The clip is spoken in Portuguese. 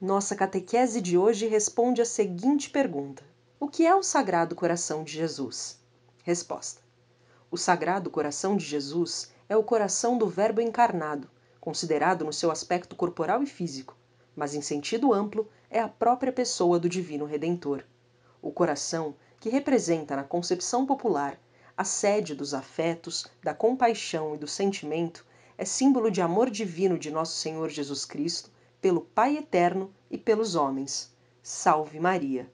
Nossa catequese de hoje responde a seguinte pergunta: O que é o Sagrado Coração de Jesus? Resposta: O Sagrado Coração de Jesus é o coração do Verbo encarnado, considerado no seu aspecto corporal e físico, mas em sentido amplo é a própria pessoa do Divino Redentor. O coração, que representa na concepção popular a sede dos afetos, da compaixão e do sentimento, é símbolo de amor divino de Nosso Senhor Jesus Cristo, pelo Pai Eterno e pelos homens. Salve Maria!